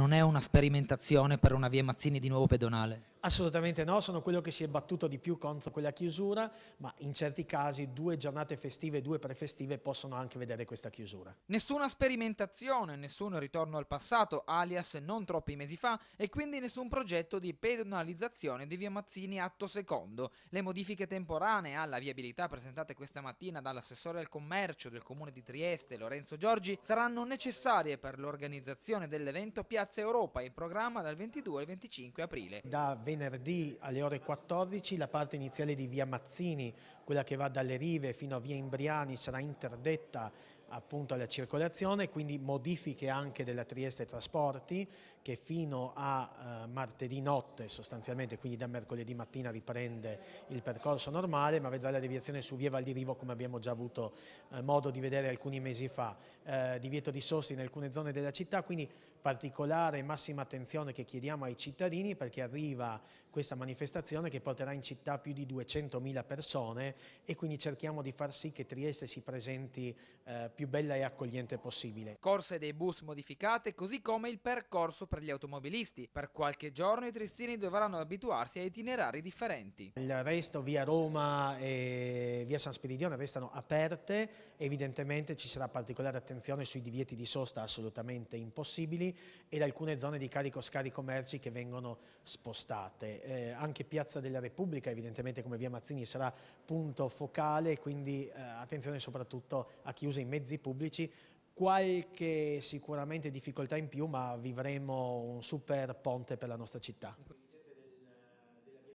non è una sperimentazione per una via Mazzini di nuovo pedonale. Assolutamente no, sono quello che si è battuto di più contro quella chiusura, ma in certi casi due giornate festive e due prefestive possono anche vedere questa chiusura. Nessuna sperimentazione, nessun ritorno al passato, alias non troppi mesi fa, e quindi nessun progetto di pedonalizzazione di via Mazzini atto secondo. Le modifiche temporanee alla viabilità presentate questa mattina dall'assessore al commercio del comune di Trieste, Lorenzo Giorgi, saranno necessarie per l'organizzazione dell'evento Piazza Europa in programma dal 22 al 25 aprile. Da venerdì alle ore 14 la parte iniziale di via Mazzini, quella che va dalle rive fino a via Imbriani, sarà interdetta appunto alla circolazione, quindi modifiche anche della Trieste Trasporti che fino a eh, martedì notte sostanzialmente, quindi da mercoledì mattina riprende il percorso normale, ma vedrà la deviazione su via Valdirivo come abbiamo già avuto eh, modo di vedere alcuni mesi fa, eh, divieto di sosti in alcune zone della città, quindi particolare e massima attenzione che chiediamo ai cittadini perché arriva questa manifestazione che porterà in città più di 200.000 persone e quindi cerchiamo di far sì che Trieste si presenti eh, più bella e accogliente possibile. Corse dei bus modificate, così come il percorso per gli automobilisti. Per qualche giorno i tristini dovranno abituarsi a itinerari differenti. Il resto via Roma e via San Spiridione restano aperte, evidentemente ci sarà particolare attenzione sui divieti di sosta assolutamente impossibili ed alcune zone di carico-scarico merci che vengono spostate. Eh, anche Piazza della Repubblica evidentemente come via Mazzini sarà punto focale, quindi eh, attenzione soprattutto a chi usa i mezzi pubblici qualche sicuramente difficoltà in più, ma vivremo un super ponte per la nostra città.